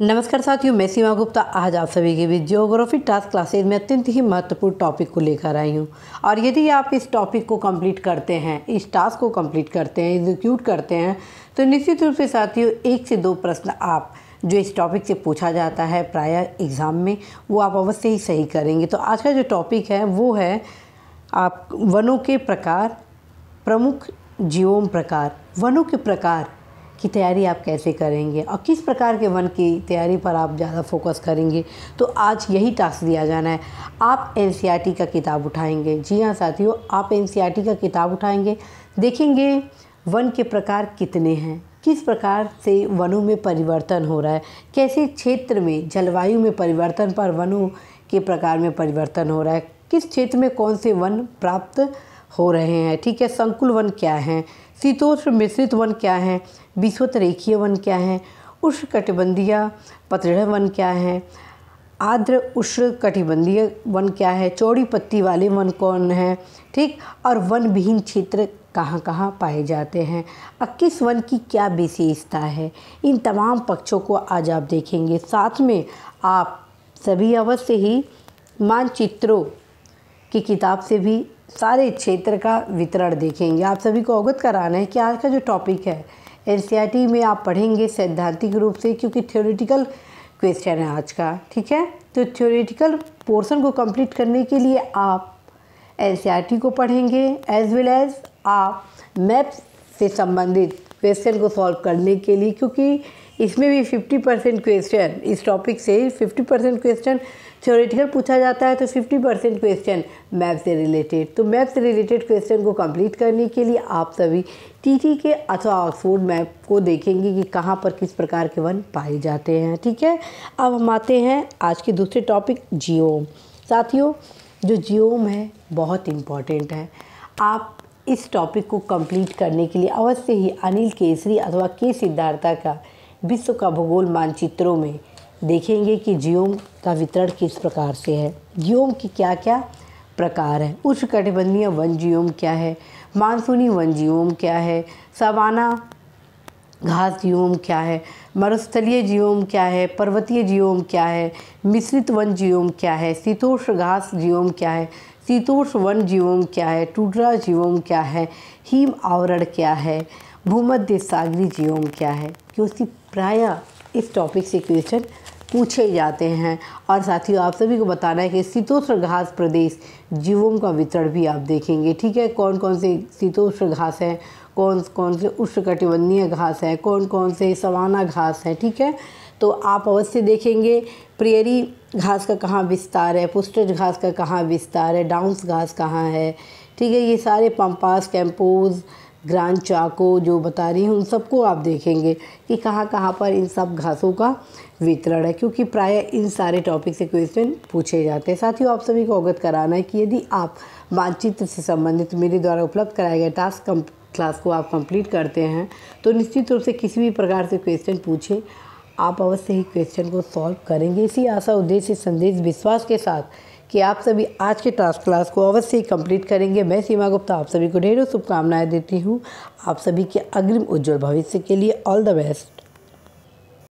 नमस्कार साथियों मैं सीमा गुप्ता आज आप सभी के बीच जियोग्राफी टास्क क्लासेज में अत्यंत ही महत्वपूर्ण टॉपिक को लेकर आई हूँ और यदि आप इस टॉपिक को कंप्लीट करते हैं इस टास्क को कंप्लीट करते हैं एग्जीक्यूट करते हैं तो निश्चित रूप से साथियों एक से दो प्रश्न आप जो इस टॉपिक से पूछा जाता है प्राय एग्ज़ाम में वो आप अवश्य ही सही करेंगे तो आज का जो टॉपिक है वो है आप वनों के प्रकार प्रमुख जीवों प्रकार वनों के प्रकार की तैयारी आप कैसे करेंगे और किस प्रकार के वन की तैयारी पर आप ज़्यादा फोकस करेंगे तो आज यही टास्क दिया जाना है आप एन e का किताब उठाएंगे जी हाँ साथियों आप एन e का किताब उठाएंगे देखेंगे वन के प्रकार कितने हैं किस प्रकार से वनों में परिवर्तन हो रहा है कैसे क्षेत्र में जलवायु में परिवर्तन पर वनों के प्रकार में परिवर्तन हो रहा है किस क्षेत्र में कौन से वन प्राप्त हो रहे हैं ठीक है संकुल वन क्या हैं शीतोष्ण मिश्रित वन क्या हैं विश्वत रेखीय वन क्या हैं उष्ण कटिबंधीय पतझड़ वन क्या हैं आर्द्र उष्ण कटिबंधीय वन क्या है चौड़ी पत्ती वाले वन कौन हैं ठीक और वन विहीन क्षेत्र कहाँ कहाँ पाए जाते हैं और किस वन की क्या विशेषता है इन तमाम पक्षों को आज आप देखेंगे साथ में आप सभी अवश्य ही मानचित्रों की किताब से भी सारे क्षेत्र का वितरण देखेंगे आप सभी को अवगत कराना है कि आज का जो टॉपिक है एन e में आप पढ़ेंगे सैद्धांतिक रूप से क्योंकि थ्योरेटिकल क्वेश्चन है आज का ठीक है तो थ्योरेटिकल पोर्शन को कंप्लीट करने के लिए आप एन e को पढ़ेंगे एज वेल एज आप मैप्स से संबंधित क्वेश्चन को सॉल्व करने के लिए क्योंकि इसमें भी 50 परसेंट क्वेश्चन इस टॉपिक से 50 परसेंट क्वेश्चन थ्योरेटिकल पूछा जाता है तो 50 परसेंट क्वेश्चन मैथ से रिलेटेड तो मैथ से रिलेटेड क्वेश्चन को कंप्लीट करने के लिए आप सभी टीटी के अथवा ऑक्सफोर्ड मैप को देखेंगे कि कहाँ पर किस प्रकार के वन पाए जाते हैं ठीक है अब हम आते हैं आज के दूसरे टॉपिक जियोम साथियों जो जियोम है बहुत इम्पॉर्टेंट है आप इस टॉपिक को कंप्लीट करने के लिए अवश्य ही अनिल केसरी अथवा के सिद्धार्था का विश्व का भूगोल मानचित्रों में देखेंगे कि जियोम का वितरण किस प्रकार से है जियोम की क्या क्या प्रकार है उच्च कटिबंधीय वन जियोम क्या है मानसूनी वन जियोम क्या है सवाना घास जियोम क्या है मरुस्थलीय जियोम क्या है पर्वतीय जियोम क्या है मिश्रित वन जियोम क्या है शीतोष घास जियोम क्या है शीतोष वन जीवों क्या है टूटरा जीवों क्या है हिम आवरण क्या है भूमध्य सागरी जीवम क्या है क्योंकि प्राय इस टॉपिक से क्वेश्चन पूछे जाते हैं और साथियों आप सभी को बताना है कि शीतोष्ण घास प्रदेश जीवों का वितरण भी आप देखेंगे ठीक है कौन कौन से शीतोष्ण घास है कौन कौन से उष्णकटिबंधीय घास है कौन कौन से सवाना घास है ठीक है तो आप अवश्य देखेंगे प्रेयरी घास का कहाँ विस्तार है पुस्टज घास का कहाँ विस्तार है डाउंस घास कहाँ है ठीक है ये सारे पंपास कैंपोज़ ग्रांड चाको जो बता रही हूँ उन सबको आप देखेंगे कि कहाँ कहाँ पर इन सब घासों का वितरण है क्योंकि प्राय इन सारे टॉपिक से क्वेश्चन पूछे जाते हैं साथ ही आप सभी को अवगत कराना है कि यदि आप मानचित्र से संबंधित मेरे द्वारा उपलब्ध कराए गए टास्क कम क्लास को आप कंप्लीट करते हैं तो निश्चित रूप से किसी भी प्रकार से क्वेश्चन पूछे आप अवश्य ही क्वेश्चन को सॉल्व करेंगे इसी आशा उद्देश्य संदेश विश्वास के साथ कि आप सभी आज के टास्क क्लास को अवश्य ही कंप्लीट करेंगे मैं सीमा गुप्ता आप सभी को ढेरों शुभकामनाएं देती हूँ आप सभी के अग्रिम उज्जवल भविष्य के लिए ऑल द बेस्ट